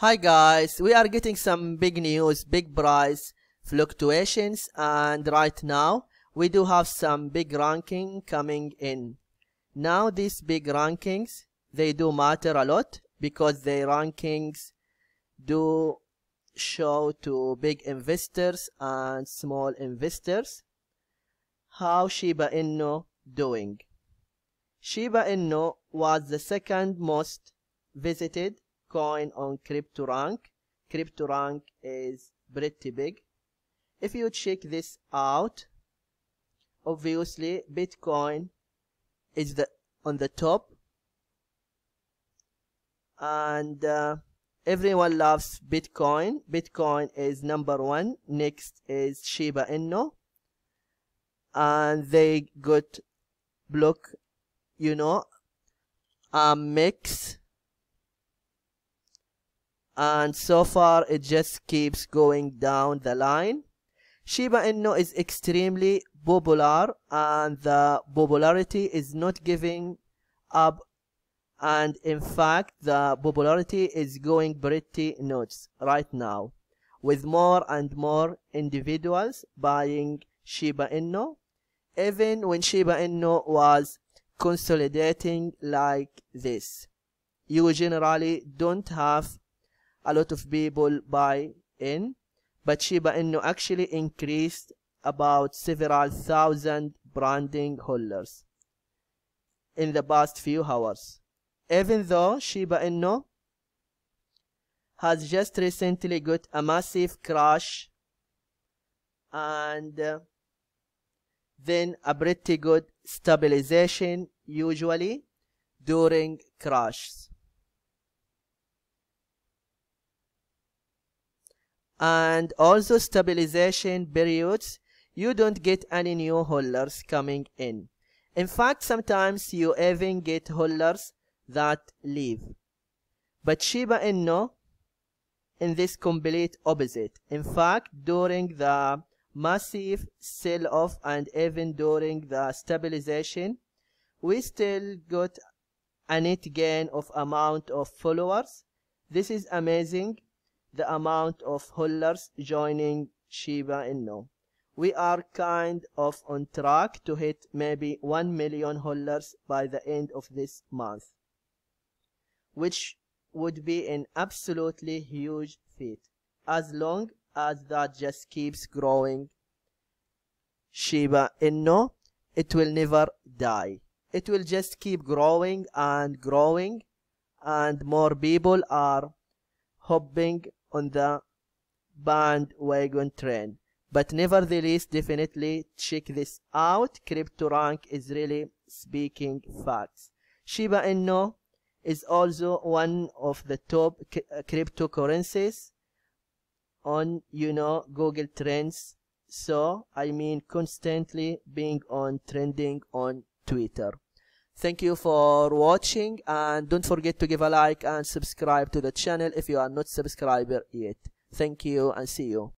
Hi guys, we are getting some big news, big price fluctuations and right now we do have some big ranking coming in. Now these big rankings, they do matter a lot because the rankings do show to big investors and small investors how Shiba Inu doing. Shiba Inu was the second most visited coin on CryptoRank. CryptoRank is pretty big. If you check this out, obviously Bitcoin is the on the top and uh, everyone loves Bitcoin. Bitcoin is number one. Next is Shiba Inu and they got block you know a mix and so far it just keeps going down the line Shiba Inu is extremely popular and the popularity is not giving up and in fact the popularity is going pretty nuts right now with more and more individuals buying Shiba Inu even when Shiba Inu was consolidating like this you generally don't have a lot of people buy in, but Shiba Inu actually increased about several thousand branding holders in the past few hours. Even though Shiba Inu has just recently got a massive crash and uh, then a pretty good stabilization usually during crashes. and also stabilization periods, you don't get any new holders coming in. In fact, sometimes you even get holders that leave. But Shiba Inu in this complete opposite. In fact, during the massive sell-off and even during the stabilization, we still got a net gain of amount of followers. This is amazing the amount of hullers joining Shiba Inu. We are kind of on track to hit maybe 1 million hullers by the end of this month, which would be an absolutely huge feat as long as that just keeps growing. Shiba Inu, it will never die. It will just keep growing and growing and more people are hopping on the bandwagon trend. But nevertheless, definitely check this out. CryptoRank is really speaking facts. Shiba Inu is also one of the top uh, cryptocurrencies on, you know, Google Trends. So, I mean, constantly being on trending on Twitter. Thank you for watching and don't forget to give a like and subscribe to the channel if you are not subscriber yet. Thank you and see you.